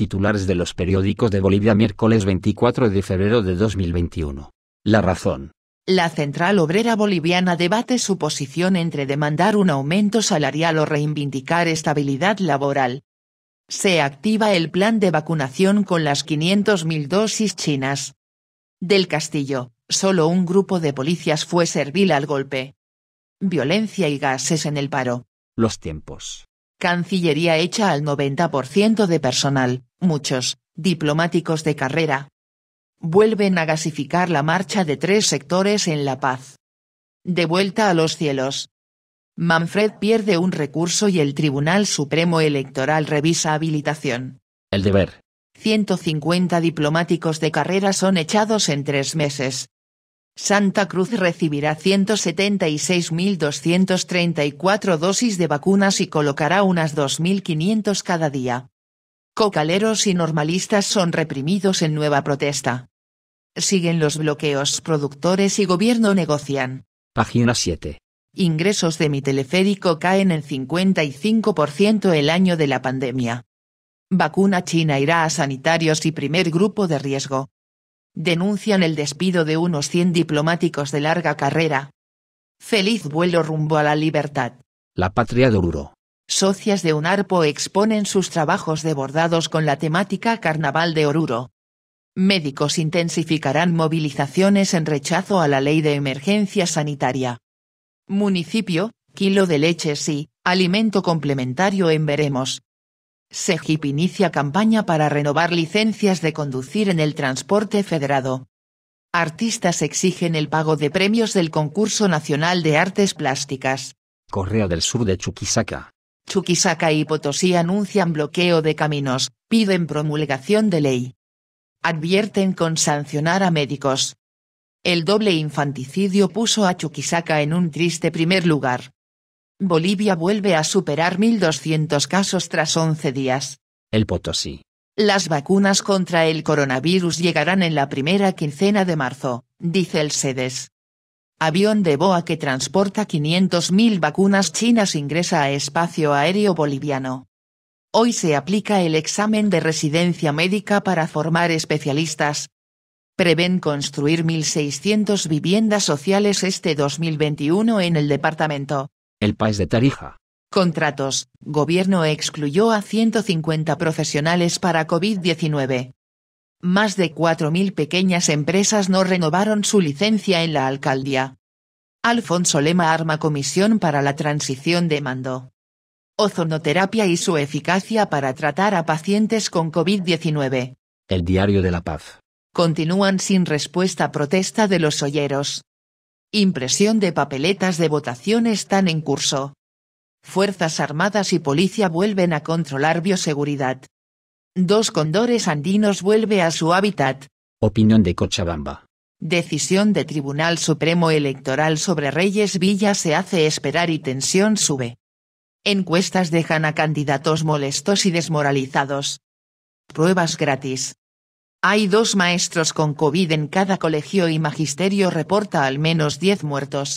titulares de los periódicos de Bolivia miércoles 24 de febrero de 2021. La razón. La Central Obrera Boliviana debate su posición entre demandar un aumento salarial o reivindicar estabilidad laboral. Se activa el plan de vacunación con las 500.000 dosis chinas. Del Castillo, solo un grupo de policías fue servil al golpe. Violencia y gases en el paro. Los tiempos. Cancillería hecha al 90% de personal, muchos, diplomáticos de carrera. Vuelven a gasificar la marcha de tres sectores en La Paz. De vuelta a los cielos. Manfred pierde un recurso y el Tribunal Supremo Electoral revisa habilitación. El deber. 150 diplomáticos de carrera son echados en tres meses, Santa Cruz recibirá 176.234 dosis de vacunas y colocará unas 2.500 cada día. Cocaleros y normalistas son reprimidos en nueva protesta. Siguen los bloqueos, productores y gobierno negocian. Página 7. Ingresos de mi teleférico caen en 55% el año de la pandemia. Vacuna china irá a sanitarios y primer grupo de riesgo. Denuncian el despido de unos 100 diplomáticos de larga carrera. Feliz vuelo rumbo a la libertad. La patria de Oruro. Socias de UNARPO exponen sus trabajos debordados con la temática Carnaval de Oruro. Médicos intensificarán movilizaciones en rechazo a la ley de emergencia sanitaria. Municipio, kilo de leche y, alimento complementario en veremos. SEGIP inicia campaña para renovar licencias de conducir en el transporte federado. Artistas exigen el pago de premios del Concurso Nacional de Artes Plásticas. Correa del Sur de Chuquisaca. Chuquisaca y Potosí anuncian bloqueo de caminos, piden promulgación de ley. Advierten con sancionar a médicos. El doble infanticidio puso a Chuquisaca en un triste primer lugar. Bolivia vuelve a superar 1.200 casos tras 11 días. El Potosí. Las vacunas contra el coronavirus llegarán en la primera quincena de marzo, dice el SEDES. Avión de boa que transporta 500.000 vacunas chinas ingresa a espacio aéreo boliviano. Hoy se aplica el examen de residencia médica para formar especialistas. Prevén construir 1.600 viviendas sociales este 2021 en el departamento. El país de Tarija. Contratos. Gobierno excluyó a 150 profesionales para COVID-19. Más de 4.000 pequeñas empresas no renovaron su licencia en la alcaldía. Alfonso Lema arma comisión para la transición de mando. Ozonoterapia y su eficacia para tratar a pacientes con COVID-19. El Diario de la Paz. Continúan sin respuesta protesta de los solleros. Impresión de papeletas de votación están en curso. Fuerzas Armadas y Policía vuelven a controlar bioseguridad. Dos condores andinos vuelve a su hábitat. Opinión de Cochabamba. Decisión de Tribunal Supremo Electoral sobre Reyes Villa se hace esperar y tensión sube. Encuestas dejan a candidatos molestos y desmoralizados. Pruebas gratis. Hay dos maestros con COVID en cada colegio y Magisterio reporta al menos diez muertos.